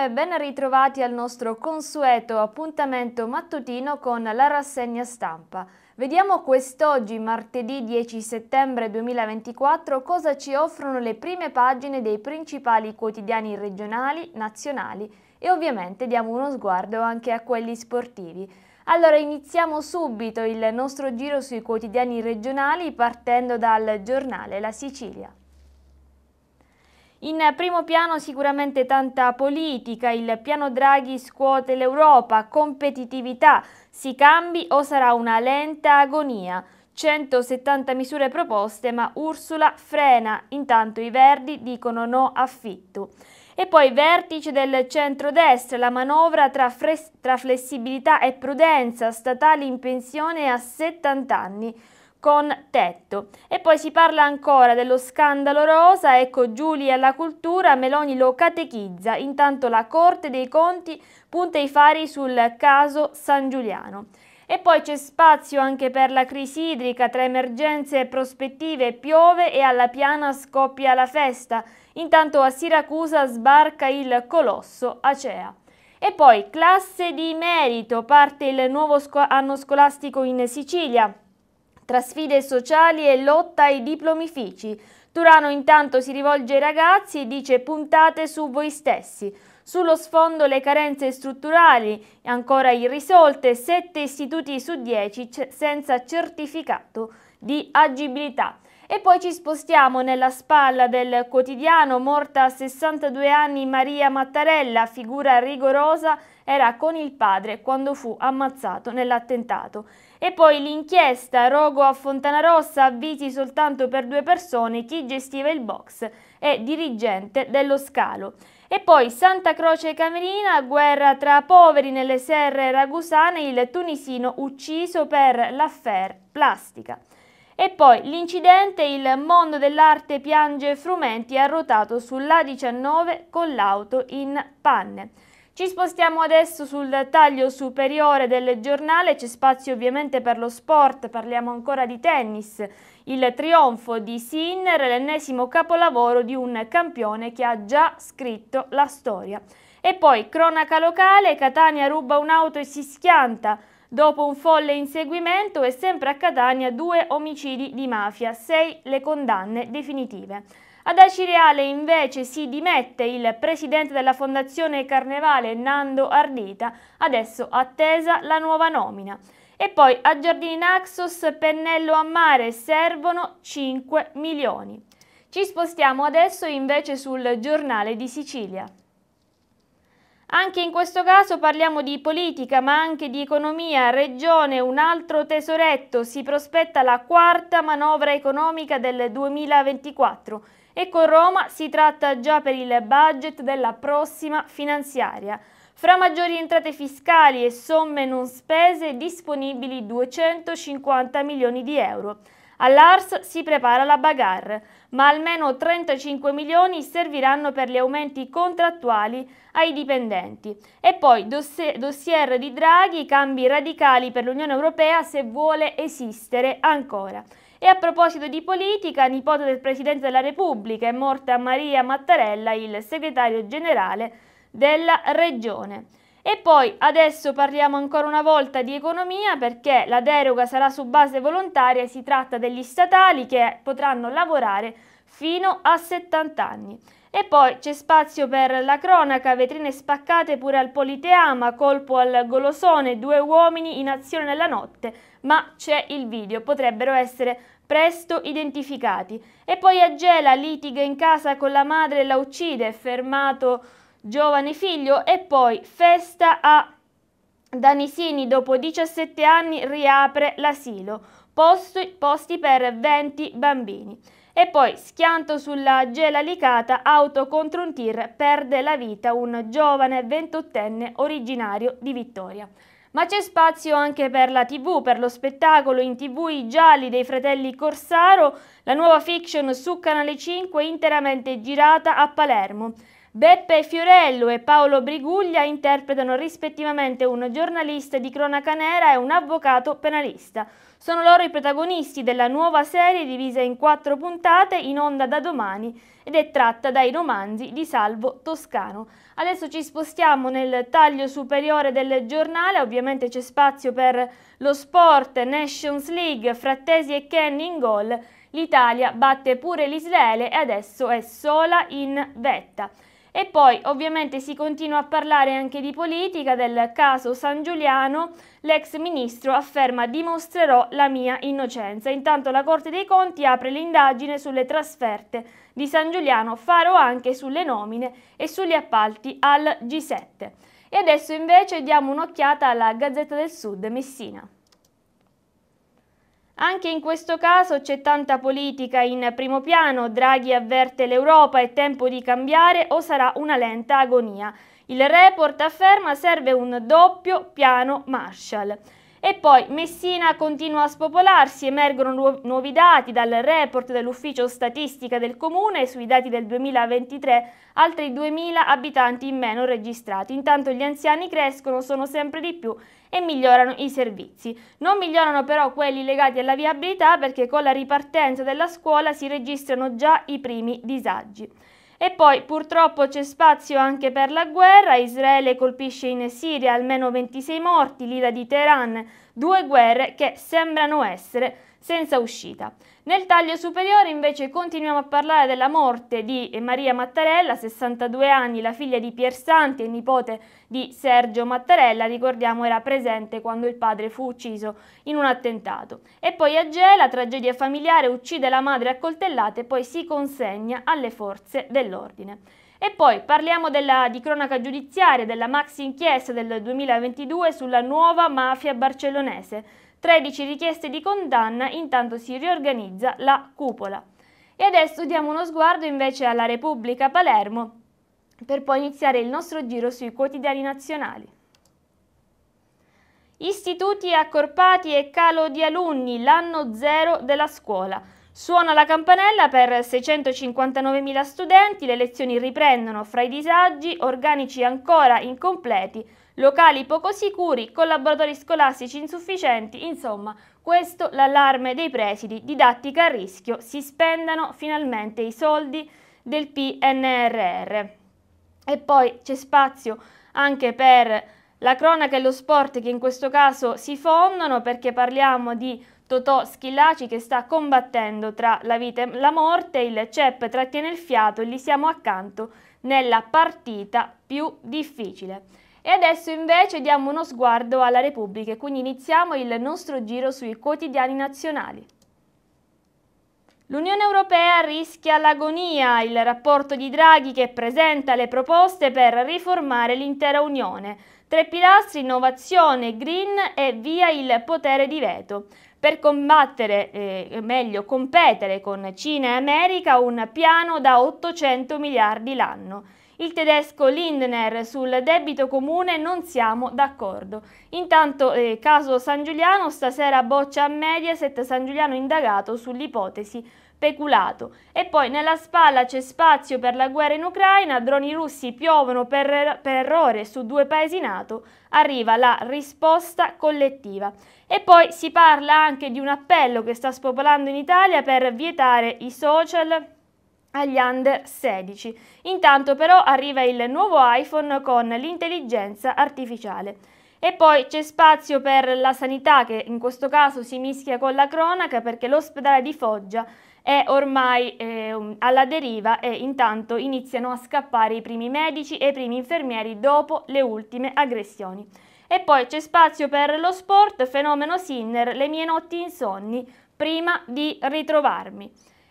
e eh, ben ritrovati al nostro consueto appuntamento mattutino con la rassegna stampa. Vediamo quest'oggi, martedì 10 settembre 2024, cosa ci offrono le prime pagine dei principali quotidiani regionali, nazionali e ovviamente diamo uno sguardo anche a quelli sportivi. Allora iniziamo subito il nostro giro sui quotidiani regionali partendo dal giornale La Sicilia. In primo piano sicuramente tanta politica, il piano Draghi scuote l'Europa, competitività, si cambi o sarà una lenta agonia. 170 misure proposte ma Ursula frena, intanto i Verdi dicono no affitto. E poi vertice del centrodestra, la manovra tra, tra flessibilità e prudenza, statali in pensione a 70 anni con tetto. E poi si parla ancora dello scandalo rosa, ecco Giulia alla cultura, Meloni lo catechizza, intanto la Corte dei Conti punta i fari sul caso San Giuliano. E poi c'è spazio anche per la crisi idrica, tra emergenze e prospettive piove e alla piana scoppia la festa. Intanto a Siracusa sbarca il colosso Acea. E poi classe di merito, parte il nuovo sco anno scolastico in Sicilia tra sfide sociali e lotta ai diplomifici. Turano intanto si rivolge ai ragazzi e dice puntate su voi stessi. Sullo sfondo le carenze strutturali, ancora irrisolte, 7 istituti su 10 senza certificato di agibilità. E poi ci spostiamo nella spalla del quotidiano, morta a 62 anni Maria Mattarella, figura rigorosa, era con il padre quando fu ammazzato nell'attentato. E poi l'inchiesta, rogo a Fontanarossa, avviti soltanto per due persone, chi gestiva il box e dirigente dello scalo. E poi Santa Croce Camerina, guerra tra poveri nelle serre ragusane, il tunisino ucciso per l'affair plastica. E poi l'incidente il mondo dell'arte piange frumenti è ruotato sull'A19 con l'auto in panne. Ci spostiamo adesso sul taglio superiore del giornale, c'è spazio ovviamente per lo sport, parliamo ancora di tennis, il trionfo di Sinner, l'ennesimo capolavoro di un campione che ha già scritto la storia. E poi cronaca locale, Catania ruba un'auto e si schianta, Dopo un folle inseguimento e sempre a Catania due omicidi di mafia, sei le condanne definitive. Ad Acireale invece si dimette il presidente della Fondazione Carnevale Nando Ardita, adesso attesa la nuova nomina. E poi a Giardini Naxos, Pennello a mare, servono 5 milioni. Ci spostiamo adesso invece sul giornale di Sicilia. Anche in questo caso parliamo di politica ma anche di economia, regione, un altro tesoretto, si prospetta la quarta manovra economica del 2024 e con Roma si tratta già per il budget della prossima finanziaria. Fra maggiori entrate fiscali e somme non spese disponibili 250 milioni di euro. All'ARS si prepara la bagarre, ma almeno 35 milioni serviranno per gli aumenti contrattuali ai dipendenti. E poi dossier di Draghi, cambi radicali per l'Unione Europea se vuole esistere ancora. E a proposito di politica, nipote del Presidente della Repubblica è morta Maria Mattarella, il segretario generale della Regione. E poi adesso parliamo ancora una volta di economia perché la deroga sarà su base volontaria e si tratta degli statali che potranno lavorare fino a 70 anni. E poi c'è spazio per la cronaca, vetrine spaccate pure al Politeama, colpo al golosone, due uomini in azione nella notte, ma c'è il video, potrebbero essere presto identificati. E poi a Gela litiga in casa con la madre e la uccide, fermato giovane figlio e poi festa a Danisini dopo 17 anni riapre l'asilo, posti, posti, per 20 bambini. E poi schianto sulla gela licata, auto contro un tir, perde la vita un giovane 28enne originario di Vittoria. Ma c'è spazio anche per la tv, per lo spettacolo in tv I gialli dei fratelli Corsaro, la nuova fiction su Canale 5 interamente girata a Palermo. Beppe Fiorello e Paolo Briguglia interpretano rispettivamente un giornalista di cronaca nera e un avvocato penalista. Sono loro i protagonisti della nuova serie divisa in quattro puntate in onda da domani ed è tratta dai romanzi di Salvo Toscano. Adesso ci spostiamo nel taglio superiore del giornale, ovviamente c'è spazio per lo sport, Nations League, Frattesi e Kenny in gol. L'Italia batte pure l'Israele e adesso è sola in vetta. E poi ovviamente si continua a parlare anche di politica, del caso San Giuliano, l'ex ministro afferma dimostrerò la mia innocenza. Intanto la Corte dei Conti apre l'indagine sulle trasferte di San Giuliano, farò anche sulle nomine e sugli appalti al G7. E adesso invece diamo un'occhiata alla Gazzetta del Sud, Messina. Anche in questo caso c'è tanta politica in primo piano, Draghi avverte l'Europa, è tempo di cambiare o sarà una lenta agonia. Il report afferma serve un doppio piano Marshall. E poi Messina continua a spopolarsi, emergono nuovi dati dal report dell'ufficio statistica del comune sui dati del 2023, altri 2.000 abitanti in meno registrati. Intanto gli anziani crescono, sono sempre di più e migliorano i servizi. Non migliorano però quelli legati alla viabilità perché con la ripartenza della scuola si registrano già i primi disagi. E poi purtroppo c'è spazio anche per la guerra, Israele colpisce in Siria almeno 26 morti, l'ira di Teheran, due guerre che sembrano essere senza uscita. Nel taglio superiore invece continuiamo a parlare della morte di Maria Mattarella, 62 anni, la figlia di Pier Santi e nipote di Sergio Mattarella, ricordiamo era presente quando il padre fu ucciso in un attentato. E poi a Gela, tragedia familiare, uccide la madre a coltellate e poi si consegna alle forze dell'ordine. E poi parliamo della, di cronaca giudiziaria, della Max inchiesta del 2022 sulla nuova mafia barcellonese. 13 richieste di condanna, intanto si riorganizza la cupola. E adesso diamo uno sguardo invece alla Repubblica Palermo per poi iniziare il nostro giro sui quotidiani nazionali. Istituti accorpati e calo di alunni, l'anno zero della scuola. Suona la campanella per 659.000 studenti, le lezioni riprendono fra i disagi, organici ancora incompleti, locali poco sicuri, collaboratori scolastici insufficienti, insomma questo l'allarme dei presidi, didattica a rischio, si spendano finalmente i soldi del PNRR. E poi c'è spazio anche per la cronaca e lo sport che in questo caso si fondono perché parliamo di Totò Schillaci che sta combattendo tra la vita e la morte, il CEP trattiene il fiato e gli siamo accanto nella partita più difficile. E adesso invece diamo uno sguardo alla Repubblica, quindi iniziamo il nostro giro sui quotidiani nazionali. L'Unione Europea rischia l'agonia, il rapporto di Draghi che presenta le proposte per riformare l'intera Unione. Tre pilastri, innovazione, green e via il potere di veto. Per combattere, eh, meglio competere con Cina e America, un piano da 800 miliardi l'anno. Il tedesco Lindner sul debito comune non siamo d'accordo. Intanto eh, caso San Giuliano, stasera boccia a Mediaset, San Giuliano indagato sull'ipotesi peculato. E poi nella spalla c'è spazio per la guerra in Ucraina, droni russi piovono per, per errore su due paesi NATO, arriva la risposta collettiva. E poi si parla anche di un appello che sta spopolando in Italia per vietare i social agli under 16. Intanto però arriva il nuovo iPhone con l'intelligenza artificiale. E poi c'è spazio per la sanità che in questo caso si mischia con la cronaca perché l'ospedale di Foggia è ormai eh, alla deriva e intanto iniziano a scappare i primi medici e i primi infermieri dopo le ultime aggressioni. E poi c'è spazio per lo sport, fenomeno Sinner, le mie notti insonni, prima di ritrovarmi.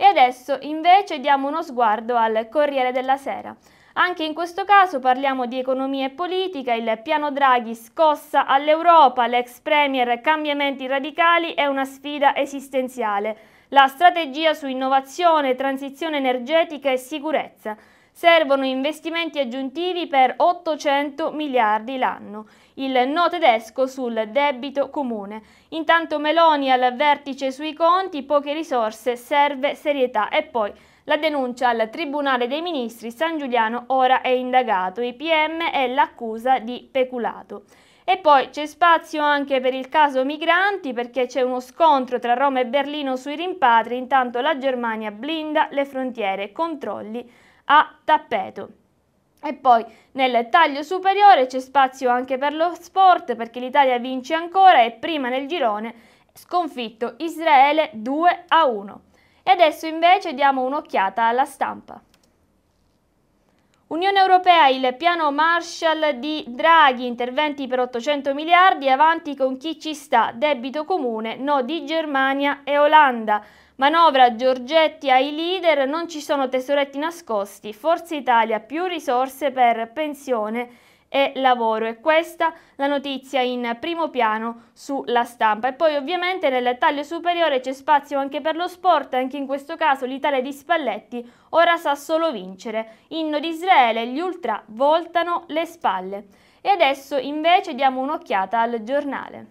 E adesso invece diamo uno sguardo al Corriere della Sera. Anche in questo caso parliamo di economia e politica, il piano Draghi scossa all'Europa, l'ex premier cambiamenti radicali è una sfida esistenziale, la strategia su innovazione, transizione energetica e sicurezza. Servono investimenti aggiuntivi per 800 miliardi l'anno. Il no tedesco sul debito comune. Intanto Meloni al vertice sui conti, poche risorse, serve serietà e poi la denuncia al Tribunale dei Ministri San Giuliano ora è indagato, i PM e l'accusa di peculato. E poi c'è spazio anche per il caso migranti perché c'è uno scontro tra Roma e Berlino sui rimpatri, intanto la Germania blinda le frontiere, controlli a tappeto. E poi nel taglio superiore c'è spazio anche per lo sport perché l'Italia vince ancora e prima nel girone sconfitto Israele 2 a 1. E adesso invece diamo un'occhiata alla stampa. Unione Europea, il piano Marshall di Draghi, interventi per 800 miliardi, avanti con chi ci sta, debito comune, no di Germania e Olanda. Manovra Giorgetti ai leader, non ci sono tesoretti nascosti, Forza Italia più risorse per pensione e lavoro e questa la notizia in primo piano sulla stampa e poi ovviamente nel taglio superiore c'è spazio anche per lo sport anche in questo caso l'Italia di Spalletti ora sa solo vincere inno di Israele gli ultra voltano le spalle e adesso invece diamo un'occhiata al giornale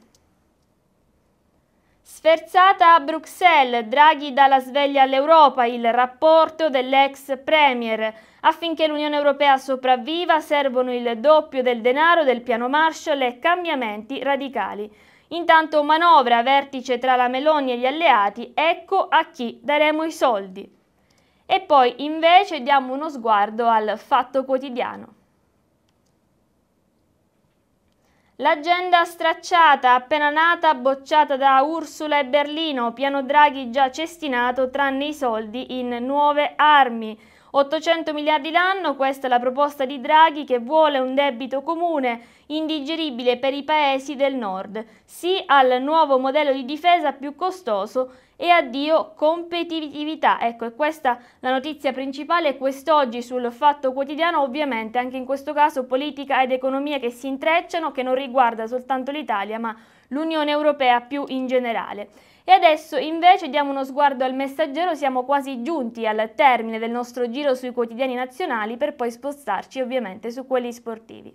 Sferzata a Bruxelles, Draghi dà la sveglia all'Europa, il rapporto dell'ex Premier. Affinché l'Unione Europea sopravviva servono il doppio del denaro del piano Marshall e cambiamenti radicali. Intanto manovra, vertice tra la Meloni e gli alleati, ecco a chi daremo i soldi. E poi invece diamo uno sguardo al Fatto Quotidiano. L'agenda stracciata, appena nata, bocciata da Ursula e Berlino, piano Draghi già cestinato tranne i soldi in nuove armi. 800 miliardi l'anno, questa è la proposta di Draghi che vuole un debito comune indigeribile per i paesi del nord, sì al nuovo modello di difesa più costoso e addio competitività. Ecco, è questa la notizia principale quest'oggi sul Fatto Quotidiano, ovviamente anche in questo caso politica ed economia che si intrecciano, che non riguarda soltanto l'Italia ma l'Unione Europea più in generale. E adesso invece diamo uno sguardo al messaggero, siamo quasi giunti al termine del nostro giro sui quotidiani nazionali per poi spostarci ovviamente su quelli sportivi.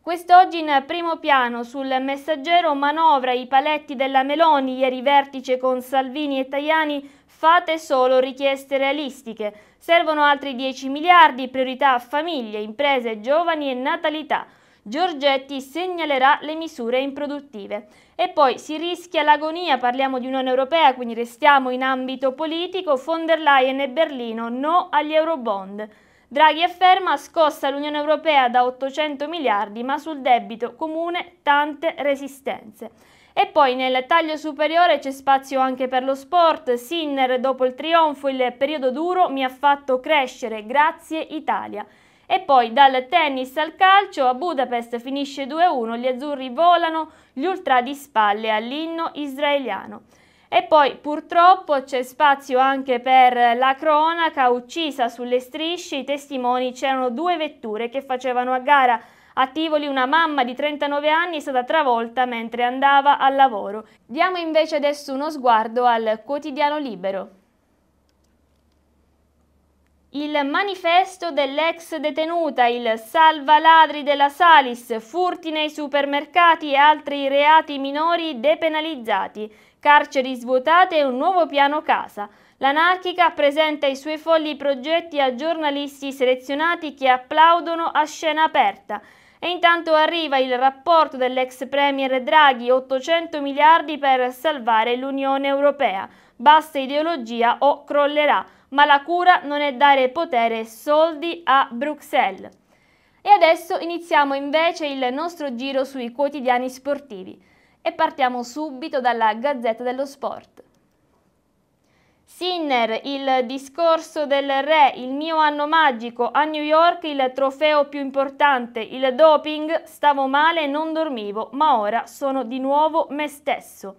Quest'oggi in primo piano sul messaggero manovra i paletti della Meloni, ieri vertice con Salvini e Tajani, fate solo richieste realistiche. Servono altri 10 miliardi, priorità a famiglie, imprese, giovani e natalità. Giorgetti segnalerà le misure improduttive. E poi si rischia l'agonia, parliamo di Unione Europea, quindi restiamo in ambito politico, von der Leyen e Berlino, no agli Eurobond. Draghi afferma scossa l'Unione Europea da 800 miliardi, ma sul debito comune tante resistenze. E poi nel taglio superiore c'è spazio anche per lo sport. Sinner, dopo il trionfo, il periodo duro mi ha fatto crescere. Grazie Italia. E poi dal tennis al calcio a Budapest finisce 2-1, gli azzurri volano, gli ultra di spalle all'inno israeliano. E poi purtroppo c'è spazio anche per la cronaca uccisa sulle strisce, i testimoni c'erano due vetture che facevano a gara a Tivoli una mamma di 39 anni è stata travolta mentre andava al lavoro. Diamo invece adesso uno sguardo al quotidiano libero il manifesto dell'ex detenuta, il salva ladri della Salis, furti nei supermercati e altri reati minori depenalizzati, carceri svuotate e un nuovo piano casa. L'anarchica presenta i suoi folli progetti a giornalisti selezionati che applaudono a scena aperta. E intanto arriva il rapporto dell'ex premier Draghi, 800 miliardi per salvare l'Unione Europea. Basta ideologia o crollerà ma la cura non è dare potere e soldi a Bruxelles. E adesso iniziamo invece il nostro giro sui quotidiani sportivi e partiamo subito dalla Gazzetta dello Sport. Sinner, il discorso del re, il mio anno magico, a New York il trofeo più importante, il doping, stavo male e non dormivo, ma ora sono di nuovo me stesso.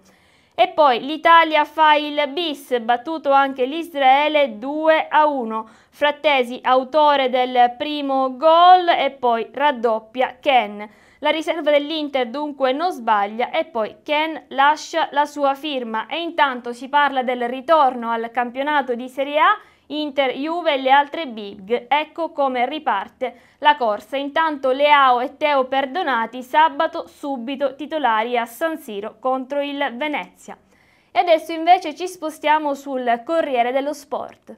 E poi l'Italia fa il bis, battuto anche l'Israele 2 a 1. Frattesi autore del primo gol e poi raddoppia Ken. La riserva dell'Inter dunque non sbaglia e poi Ken lascia la sua firma e intanto si parla del ritorno al campionato di Serie A Inter, Juve e le altre big. Ecco come riparte la corsa. Intanto Leao e Teo Perdonati sabato subito titolari a San Siro contro il Venezia. E adesso invece ci spostiamo sul Corriere dello Sport.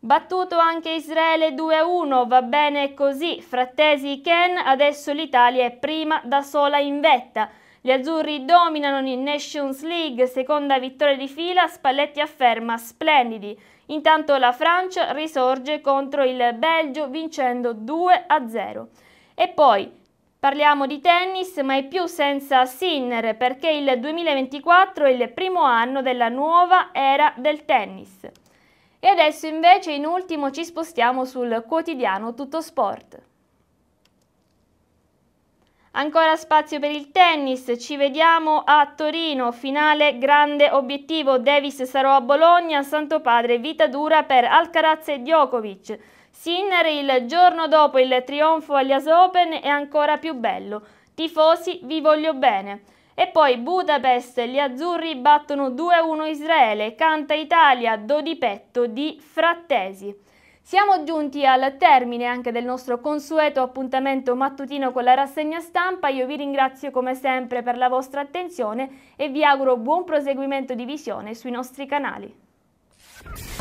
Battuto anche Israele 2-1, va bene così, frattesi Ken, adesso l'Italia è prima da sola in vetta. Gli azzurri dominano in Nations League, seconda vittoria di fila, Spalletti afferma splendidi. Intanto la Francia risorge contro il Belgio vincendo 2-0. E poi Parliamo di tennis, ma è più senza Sinner perché il 2024 è il primo anno della nuova era del tennis. E adesso invece in ultimo ci spostiamo sul quotidiano Tutto Sport. Ancora spazio per il tennis, ci vediamo a Torino, finale grande obiettivo, Davis sarò a Bologna, Santo Padre, vita dura per Alcaraz e Djokovic. Sinner il giorno dopo il trionfo agli AS Open è ancora più bello. Tifosi, vi voglio bene. E poi Budapest, gli azzurri battono 2-1 Israele, canta Italia, do di petto di Frattesi. Siamo giunti al termine anche del nostro consueto appuntamento mattutino con la rassegna stampa. Io vi ringrazio come sempre per la vostra attenzione e vi auguro buon proseguimento di visione sui nostri canali.